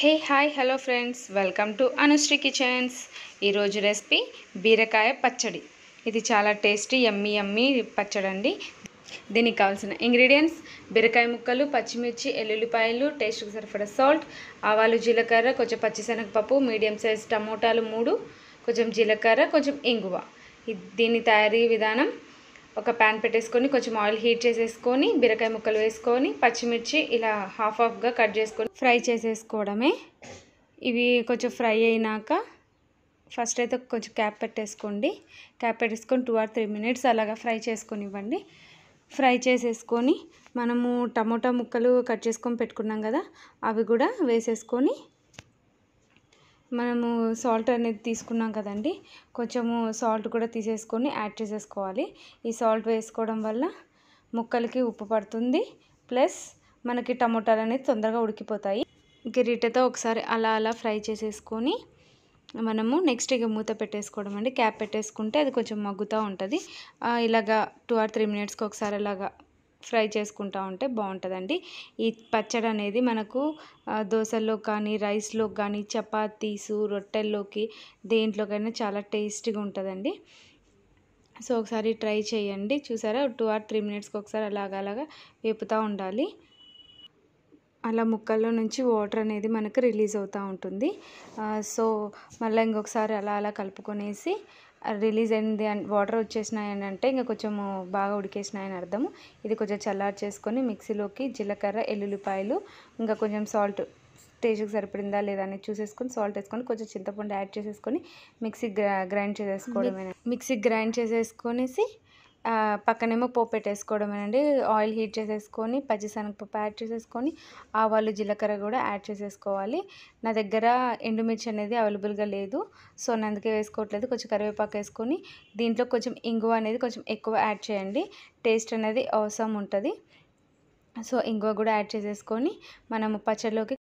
hey hi hello friends welcome to Anushree kitchens ఈరోజు recipe బీరకాయ పచ్చడి ఇది చాలా టేస్టీ ఎమ్మి ఎమ్మి పచ్చడి అండి దీనికి కావాల్సిన ఇంగ్రీడియంట్స్ బీరకాయ ముక్కలు పచ్చిమిర్చి ఎల్లుల్లిపాయలు టేస్ట్కి సరిపడా సాల్ట్ ఆవాలు జీలకర్ర కొంచెం పచ్చిశనగపప్పు మీడియం సైజ్ టమోటాలు మూడు కొంచెం జీలకర్ర కొంచెం ఇంగువ దీని తయారీ విధానం ఒక ప్యాన్ పెట్టేసుకొని కొంచెం ఆయిల్ హీట్ చేసేసుకొని బీరకాయ ముక్కలు వేసుకొని పచ్చిమిర్చి ఇలా హాఫ్ హాఫ్గా కట్ చేసుకొని ఫ్రై చేసేసుకోవడమే ఇవి కొంచెం ఫ్రై అయినాక ఫస్ట్ అయితే కొంచెం క్యాప్ పెట్టేసుకోండి క్యాప్ పెట్టేసుకొని టూ ఆర్ త్రీ మినిట్స్ అలాగా ఫ్రై చేసుకొనివ్వండి ఫ్రై చేసేసుకొని మనము టమోటా ముక్కలు కట్ చేసుకొని పెట్టుకున్నాం కదా అవి కూడా వేసేసుకొని మనము సాల్ట్ అనేది తీసుకున్నాం కదండి కొంచెము సాల్ట్ కూడా తీసేసుకొని యాడ్ చేసేసుకోవాలి ఈ సాల్ట్ వేసుకోవడం వల్ల ముక్కలకి ఉప్పు పడుతుంది ప్లస్ మనకి టమోటాలు అనేది తొందరగా ఉడికిపోతాయి గిరీటతో ఒకసారి అలా అలా ఫ్రై చేసేసుకొని మనము నెక్స్ట్ ఇక మూత పెట్టేసుకోవడం అండి క్యాప్ పెట్టేసుకుంటే అది కొంచెం మగ్గుతూ ఉంటుంది ఇలాగా టూ ఆర్ త్రీ మినిట్స్కి ఒకసారి అలాగా ఫ్రై చేసుకుంటూ ఉంటే బాగుంటుందండి ఈ పచ్చడి అనేది మనకు దోశల్లో కానీ రైస్లో కానీ చపాతీసు రొట్టెల్లోకి దేంట్లోకైనా చాలా టేస్టీగా ఉంటుందండి సో ఒకసారి ట్రై చేయండి చూసారా టూ ఆర్ త్రీ మినిట్స్కి ఒకసారి అలాగ అలాగా వేపుతూ ఉండాలి అలా ముక్కల్లో నుంచి వాటర్ అనేది మనకు రిలీజ్ అవుతూ ఉంటుంది సో మళ్ళీ ఇంకొకసారి అలా అలా కలుపుకొనేసి రిలీజ్ అయింది అండ్ వాటర్ వచ్చేసినాయి అని అంటే ఇంకా కొంచెము బాగా ఉడికేసినాయని అర్థము ఇది కొంచెం చల్లారు చేసుకొని మిక్సీలోకి జీలకర్ర ఎల్లుల్లిపాయలు ఇంకా కొంచెం సాల్ట్ టేస్ట్కి సరిపడిందా లేదా అని చూసేసుకొని సాల్ట్ వేసుకొని కొంచెం చింతపండు యాడ్ చేసేసుకొని మిక్సీ గ్రైండ్ చేసేసుకోవడమే మిక్సీ గ్రైండ్ చేసేసుకొనేసి పక్కనేమో పోపు అండి ఆయిల్ హీట్ చేసేసుకొని పచ్చిశనగపప్పు యాడ్ చేసేసుకొని ఆవాలు జీలకర్ర కూడా యాడ్ చేసేసుకోవాలి నా దగ్గర ఎండుమిర్చి అనేది అవైలబుల్గా లేదు సో నేను అందుకే వేసుకోవట్లేదు కొంచెం కరివేపాకు వేసుకొని దీంట్లో కొంచెం ఇంగువ అనేది కొంచెం ఎక్కువ యాడ్ చేయండి టేస్ట్ అనేది అవసరం ఉంటుంది సో ఇంగువ కూడా యాడ్ చేసేసుకొని మనము పచ్చడిలోకి